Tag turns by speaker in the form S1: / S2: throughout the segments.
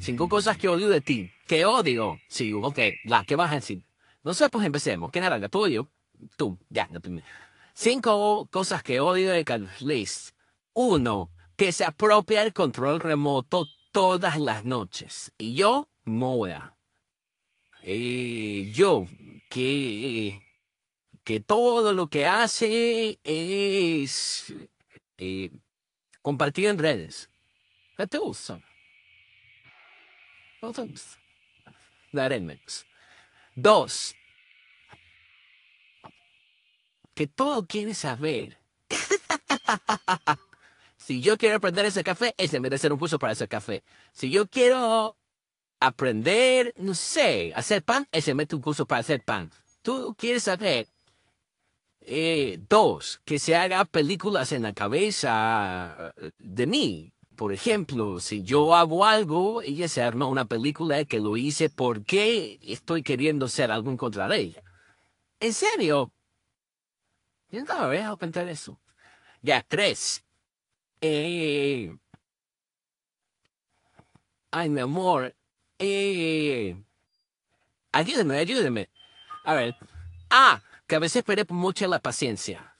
S1: Cinco cosas que odio de ti. ¿Qué odio. Sí, ok. La que vas a decir. No sé, pues empecemos. ¿Qué naranja? ¿Tú tuyo? Tú. Ya, la Cinco cosas que odio de Carlos Uno, que se apropia el control remoto todas las noches. Y yo, moda. Y yo, que, que todo lo que hace es eh, compartir en redes. ¿Qué te gusta? Dos. Que todo quiere saber. si yo quiero aprender ese café, ese merece un curso para ese café. Si yo quiero aprender, no sé, hacer pan, ese mete un curso para hacer pan. Tú quieres saber. Eh, dos, que se haga películas en la cabeza eh, de mí, por ejemplo, si yo hago algo, ella se arma una película que lo hice porque estoy queriendo ser algo en contra de ella. ¿En serio? Yo no me había pensar eso. Ya, tres. Eh, ay, mi amor. Eh, ayúdeme, ayúdeme. A ver. Ah, que a veces perdemos mucho la paciencia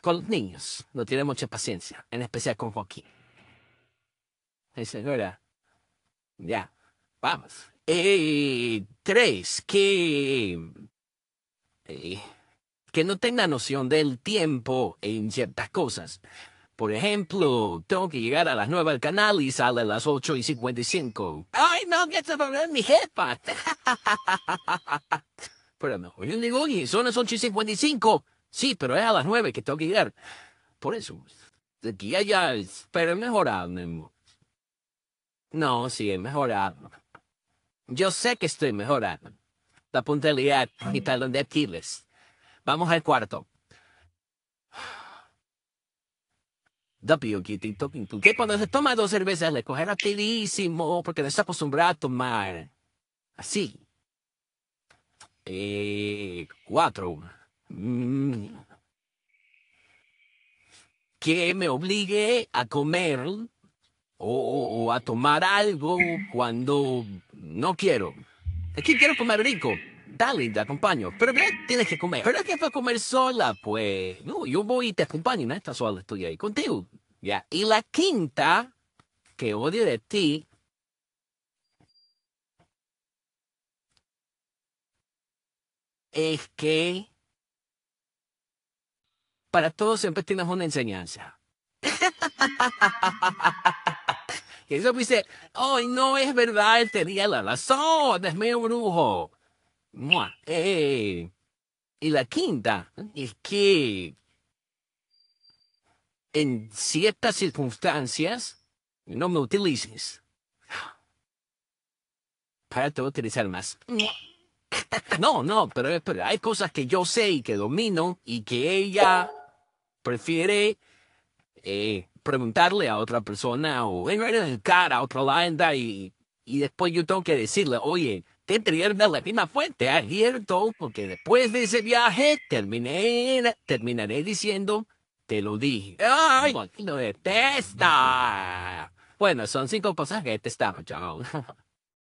S1: con los niños no tiene mucha paciencia, en especial con Joaquín. señora, ya, vamos. Y eh, tres, que, eh, que no tenga noción del tiempo en ciertas cosas. Por ejemplo, tengo que llegar a las nueve al canal y sale a las ocho y cinco. ¡Ay, no! ¡Que se va mi jefa! Pero mejor yo digo, y son las ocho y cinco. Sí, pero es a las nueve que tengo que llegar. Por eso, de aquí a allá, pero es No, sí, es mejorado. Yo sé que estoy mejorando. La puntualidad y talón de Aquiles. Vamos al cuarto. Que cuando se toma dos cervezas le coge rapidísimo porque no está acostumbrado a tomar. Así. Eh, cuatro. Mm. que me obligue a comer o, a tomar algo cuando no quiero. Aquí quiero comer rico. Dale, te acompaño. Pero tienes que comer? ¿Pero qué fue comer sola? Pues, no, yo voy y te acompaño. No estás sola, estoy ahí contigo. Ya. Y la quinta que odio de ti es que para todos siempre tienes una enseñanza. y eso dice, hoy no es verdad, él tenía la razón, es medio brujo. Eh, y la quinta es que en ciertas circunstancias no me utilices. Para te utilizar más. No, no, pero hay cosas que yo sé y que domino y que ella prefiere eh, preguntarle a otra persona o cara a otra landa y, y después yo tengo que decirle, oye, te la misma fuente, abierto ah, porque después de ese viaje terminé, terminaré diciendo, te lo dije. ¡Ay, lo detesta! Bueno, son cinco pasajes, te estamos, chao.